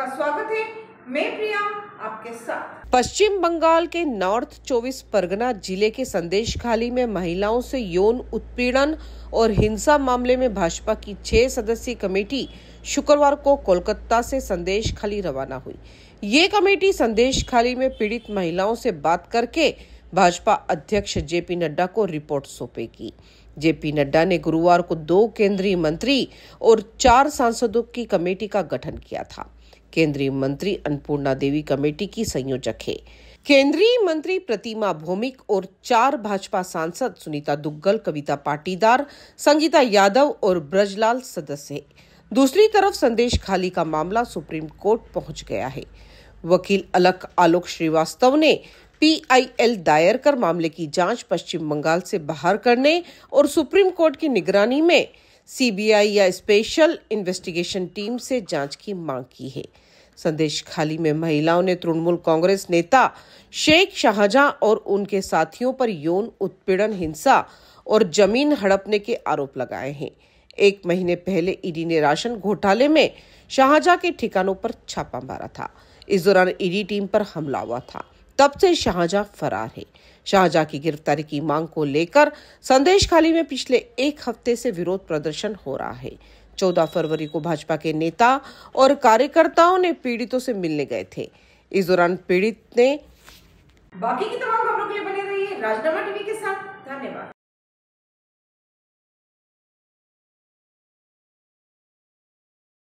आपका स्वागत है मैं प्रिया आपके साथ पश्चिम बंगाल के नॉर्थ 24 परगना जिले के संदेश खाली में महिलाओं से यौन उत्पीड़न और हिंसा मामले में भाजपा की छह सदस्यीय कमेटी शुक्रवार को कोलकाता से संदेश खाली रवाना हुई ये कमेटी संदेश खाली में पीड़ित महिलाओं से बात करके भाजपा अध्यक्ष जेपी नड्डा को रिपोर्ट सौंपेगी जेपी नड्डा ने गुरुवार को दो केंद्रीय मंत्री और चार सांसदों की कमेटी का गठन किया था केंद्रीय मंत्री अन्नपूर्णा देवी कमेटी की संयोजक है केंद्रीय मंत्री प्रतिमा भौमिक और चार भाजपा सांसद सुनीता दुग्गल कविता पाटीदार संगीता यादव और ब्रजलाल सदस्य है दूसरी तरफ संदेश खाली का मामला सुप्रीम कोर्ट पहुंच गया है वकील अलक आलोक श्रीवास्तव ने पीआईएल दायर कर मामले की जांच पश्चिम बंगाल से बाहर करने और सुप्रीम कोर्ट की निगरानी में सीबीआई या स्पेशल इन्वेस्टिगेशन टीम से जांच की मांग की है संदेश खाली में महिलाओं ने तृणमूल कांग्रेस नेता शेख शाहजहां और उनके साथियों पर यौन उत्पीड़न हिंसा और जमीन हड़पने के आरोप लगाए हैं एक महीने पहले ईडी ने राशन घोटाले में शाहजहां के ठिकानों पर छापा मारा था इस दौरान ईडी टीम पर हमला हुआ था तब से शाहजहां फरार है शाहजहां की गिरफ्तारी की मांग को लेकर संदेश खाली में पिछले एक हफ्ते से विरोध प्रदर्शन हो रहा है चौदह फरवरी को भाजपा के नेता और कार्यकर्ताओं ने पीड़ितों से मिलने गए थे इस दौरान पीड़ित ने बाकी की तमाम खबरों के लिए बने रहिए राजनामा टीवी के साथ धन्यवाद